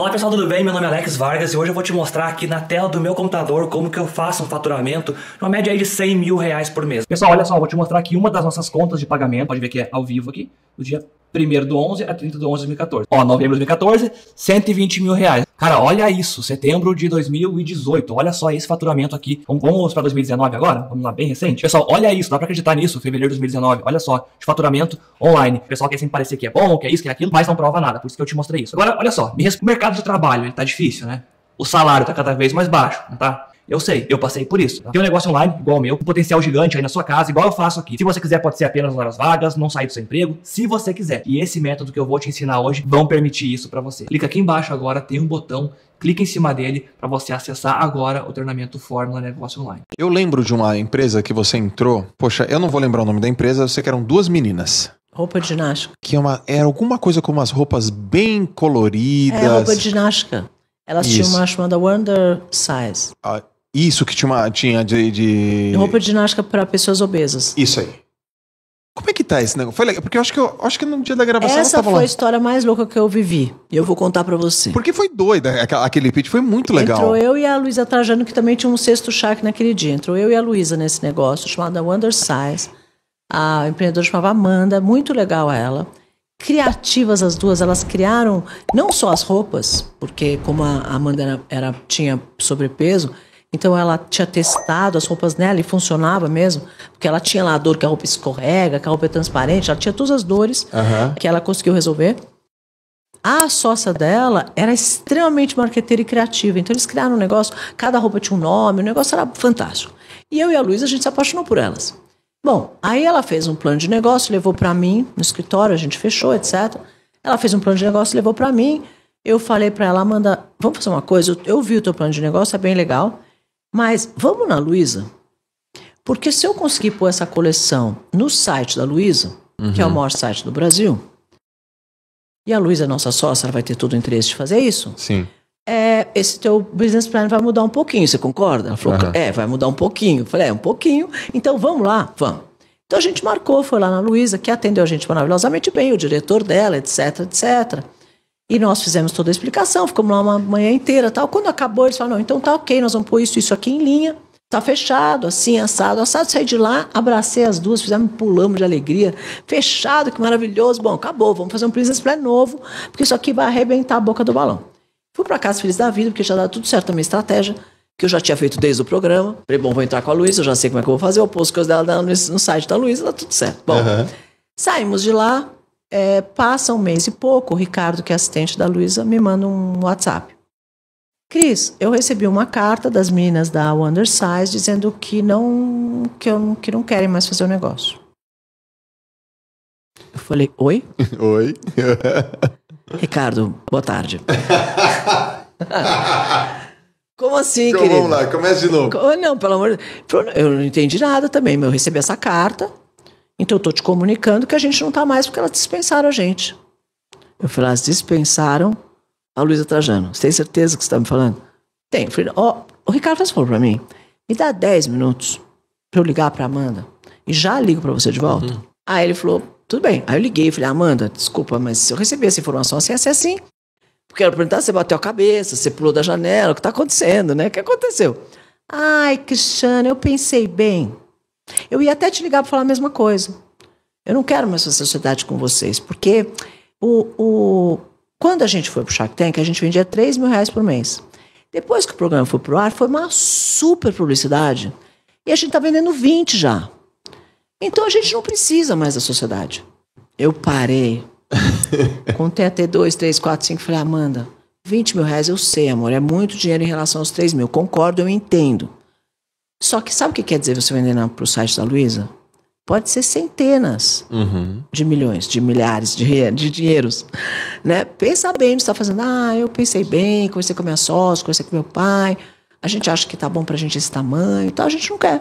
Olá pessoal, tudo bem? Meu nome é Alex Vargas e hoje eu vou te mostrar aqui na tela do meu computador como que eu faço um faturamento numa média aí de 100 mil reais por mês. Pessoal, olha só, eu vou te mostrar aqui uma das nossas contas de pagamento, pode ver que é ao vivo aqui, do dia 1 do 11 a 30 do 11 de 2014. Ó, novembro de 2014, 120 mil reais. Cara, olha isso, setembro de 2018. Olha só esse faturamento aqui. Vamos, vamos para 2019 agora? Vamos lá, bem recente. Pessoal, olha isso, dá para acreditar nisso, fevereiro de 2019. Olha só, de faturamento online. O pessoal quer sempre parecer que é bom, que é isso, que é aquilo, mas não prova nada. Por isso que eu te mostrei isso. Agora, olha só, o mercado de trabalho, ele tá difícil, né? O salário tá cada vez mais baixo, não tá? Eu sei, eu passei por isso. Tá? Tem um negócio online, igual o meu, com potencial gigante aí na sua casa, igual eu faço aqui. Se você quiser, pode ser apenas horas vagas, não sair do seu emprego, se você quiser. E esse método que eu vou te ensinar hoje vão permitir isso para você. Clica aqui embaixo agora, tem um botão clique em cima dele para você acessar agora o treinamento Fórmula Negócio Online. Eu lembro de uma empresa que você entrou, poxa, eu não vou lembrar o nome da empresa, eu sei que eram duas meninas. Roupa de ginástica. Que é uma, era alguma coisa com umas roupas bem coloridas. É, roupa de ginástica. Elas Isso. tinham uma chamada Wonder Size. Ah, isso que tinha, uma, tinha de, de... Roupa de ginástica para pessoas obesas. Isso aí. Como é que tá esse negócio? Foi legal, porque eu acho que eu acho que no dia da gravação Essa foi lá. a história mais louca que eu vivi. E eu vou contar para você. Porque foi doida, né, aquele pitch foi muito legal. Entrou eu e a Luísa Trajano, que também tinha um sexto chá naquele dia. Entrou eu e a Luísa nesse negócio, chamada Wonder Size. A empreendedora chamava Amanda, muito legal ela. Criativas as duas, elas criaram não só as roupas, porque como a Amanda era, era tinha sobrepeso, então ela tinha testado as roupas nela né, e funcionava mesmo, porque ela tinha lá a dor que a roupa escorrega, que a roupa é transparente, ela tinha todas as dores uhum. que ela conseguiu resolver. A sócia dela era extremamente marqueteira e criativa, então eles criaram um negócio, cada roupa tinha um nome, o negócio era fantástico. E eu e a Luísa, a gente se apaixonou por elas. Bom, aí ela fez um plano de negócio, levou para mim no escritório, a gente fechou, etc. Ela fez um plano de negócio, levou para mim. Eu falei para ela, Amanda, vamos fazer uma coisa. Eu vi o teu plano de negócio, é bem legal. Mas vamos na Luísa, Porque se eu conseguir pôr essa coleção no site da Luísa, uhum. que é o uhum. maior site do Brasil, e a Luísa é nossa sócia, ela vai ter todo o interesse de fazer isso. Sim. É, esse teu business plan vai mudar um pouquinho, você concorda? Ela falou, uhum. é, vai mudar um pouquinho. Eu falei, é, um pouquinho. Então vamos lá, vamos. Então a gente marcou, foi lá na Luísa, que atendeu a gente maravilhosamente bem, o diretor dela, etc, etc. E nós fizemos toda a explicação, ficamos lá uma manhã inteira tal. Quando acabou, eles falaram: não, então tá ok, nós vamos pôr isso, isso aqui em linha. Tá fechado, assim, assado, assado. Saí de lá, abracei as duas, fizemos, pulamos de alegria. Fechado, que maravilhoso. Bom, acabou, vamos fazer um business plan novo, porque isso aqui vai arrebentar a boca do balão. Fui para casa feliz da vida, porque já dá tudo certo a minha estratégia, que eu já tinha feito desde o programa. Falei, bom, vou entrar com a Luísa, eu já sei como é que eu vou fazer, eu posto coisas dela no, no site da Luísa, dá tudo certo. Bom, uhum. saímos de lá, é, passa um mês e pouco, o Ricardo, que é assistente da Luísa, me manda um WhatsApp. Cris, eu recebi uma carta das meninas da Wondersize dizendo que não, que, eu, que não querem mais fazer o negócio. Eu falei, oi? Oi. Ricardo, boa tarde. Como assim, então, querido? Vamos lá, começa de novo. Não, pelo amor de Deus. Eu não entendi nada também, mas eu recebi essa carta então eu estou te comunicando que a gente não está mais porque elas dispensaram a gente. Eu falei, elas dispensaram a Luísa Trajano. Você tem certeza que você está me falando? Tem. Oh, o Ricardo falou para mim, me dá 10 minutos para eu ligar para Amanda e já ligo para você de volta. Uhum. Aí ele falou, tudo bem. Aí eu liguei e falei, Amanda, desculpa, mas se eu receber essa informação assim, assim, assim, porque ela perguntar você bateu a cabeça, você pulou da janela, o que está acontecendo, né? O que aconteceu? Ai, Cristiano, eu pensei bem. Eu ia até te ligar para falar a mesma coisa. Eu não quero mais essa sociedade com vocês, porque o, o, quando a gente foi para o Shark Tank, a gente vendia 3 mil reais por mês. Depois que o programa foi para o ar, foi uma super publicidade. E a gente está vendendo 20 já. Então a gente não precisa mais da sociedade. Eu parei. Contei até 2, 3, 4, 5. Falei, Amanda, 20 mil reais eu sei, amor. É muito dinheiro em relação aos 3 mil. Concordo, eu entendo. Só que sabe o que quer dizer você vender para o site da Luiza? Pode ser centenas uhum. de milhões, de milhares de, de dinheiros. Né? Pensa bem, você está fazendo, ah, eu pensei bem, conversei com a minha sócia, conversei com meu pai, a gente acha que tá bom para a gente esse tamanho, então a gente não quer.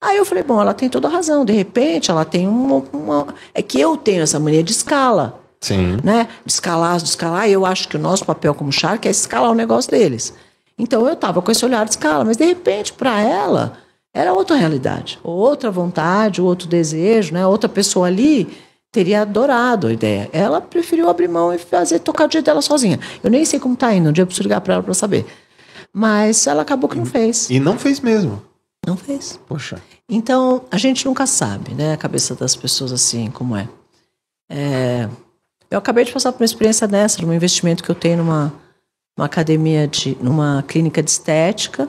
Aí eu falei, bom, ela tem toda a razão, de repente ela tem uma, uma... É que eu tenho essa mania de escala. Sim. Né? De escalar, de escalar. Eu acho que o nosso papel como Shark é escalar o negócio deles. Então eu estava com esse olhar de escala, mas de repente, para ela, era outra realidade, outra vontade, outro desejo, né? outra pessoa ali teria adorado a ideia. Ela preferiu abrir mão e fazer tocar o dia dela sozinha. Eu nem sei como está indo, um dia eu preciso ligar para ela para saber. Mas ela acabou que não fez. E não fez mesmo. Não fez. Poxa. Então, a gente nunca sabe, né? A cabeça das pessoas assim, como é. é... Eu acabei de passar por uma experiência dessa, num investimento que eu tenho numa numa academia de numa clínica de estética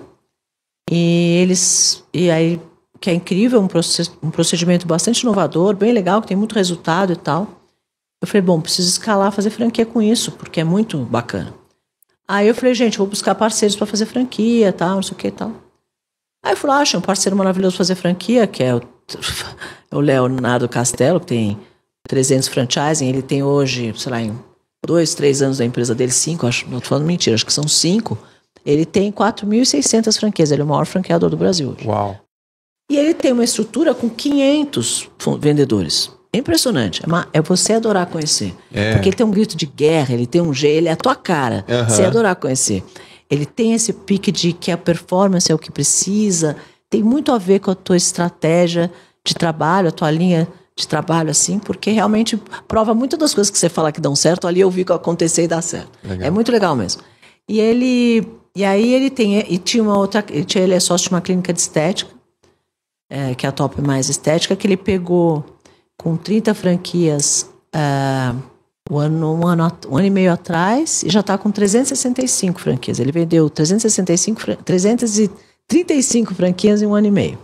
e eles e aí que é incrível um, process, um procedimento bastante inovador bem legal que tem muito resultado e tal eu falei bom preciso escalar fazer franquia com isso porque é muito bacana aí eu falei gente vou buscar parceiros para fazer franquia tal não sei o que tal aí eu falei acho achei um parceiro maravilhoso fazer franquia que é o, é o Leonardo Castelo que tem 300 franchising ele tem hoje sei lá em dois, três anos da empresa dele, cinco, acho, não estou falando mentira, acho que são cinco. Ele tem 4.600 franquias, ele é o maior franqueador do Brasil hoje. Uau. E ele tem uma estrutura com 500 vendedores. É impressionante. É, é você adorar conhecer. É. Porque ele tem um grito de guerra, ele tem um jeito, ele é a tua cara. Uhum. Você adorar conhecer. Ele tem esse pique de que a performance é o que precisa. Tem muito a ver com a tua estratégia de trabalho, a tua linha de trabalho, assim, porque realmente prova muito das coisas que você fala que dão certo, ali eu vi que acontecer e dá certo. Legal. É muito legal mesmo. E ele. E aí ele tem. E tinha uma outra. Ele é sócio de uma clínica de estética, é, que é a top mais estética, que ele pegou com 30 franquias. É, um ano, um, ano, um ano e meio atrás e já está com 365 franquias. Ele vendeu 365, 335 franquias em um ano e meio.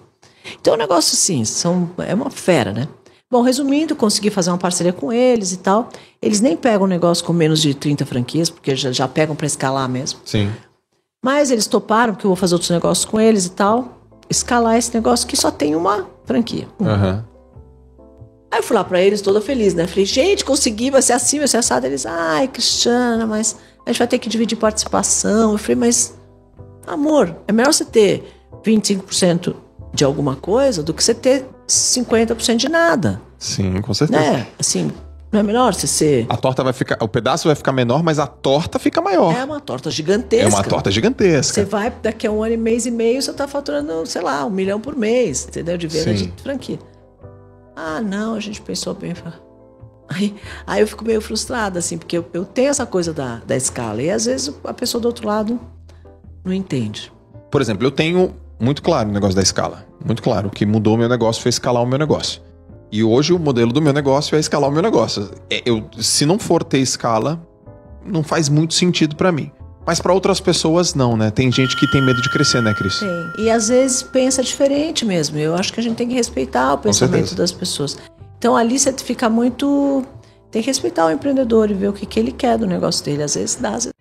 Então, o é negócio, sim, são, é uma fera, né? Bom, resumindo, consegui fazer uma parceria com eles e tal. Eles nem pegam negócio com menos de 30 franquias, porque já, já pegam para escalar mesmo. Sim. Mas eles toparam, porque eu vou fazer outros negócios com eles e tal. Escalar esse negócio que só tem uma franquia. Uhum. Aí eu fui lá pra eles, toda feliz, né? Falei, gente, consegui, vai ser assim, vai ser assado. Eles, ai, Cristiana, mas a gente vai ter que dividir participação. Eu falei, mas, amor, é melhor você ter 25% de alguma coisa do que você ter 50% de nada. Sim, com certeza. Né? Assim, não é melhor você ser. A torta vai ficar. O pedaço vai ficar menor, mas a torta fica maior. É uma torta gigantesca. É uma torta gigantesca. Você vai, daqui a um ano e mês e meio, você tá faturando, sei lá, um milhão por mês, entendeu? De venda Sim. de franquia. Ah, não, a gente pensou bem. Aí, aí eu fico meio frustrada, assim, porque eu, eu tenho essa coisa da, da escala. E às vezes a pessoa do outro lado não entende. Por exemplo, eu tenho muito claro o negócio da escala. Muito claro. O que mudou o meu negócio foi escalar o meu negócio. E hoje o modelo do meu negócio é escalar o meu negócio. É, eu, se não for ter escala, não faz muito sentido para mim. Mas para outras pessoas não, né? Tem gente que tem medo de crescer, né, Cris? Tem. E às vezes pensa diferente mesmo. Eu acho que a gente tem que respeitar o pensamento das pessoas. Então ali você fica muito tem que respeitar o empreendedor e ver o que, que ele quer do negócio dele. Às vezes dá, às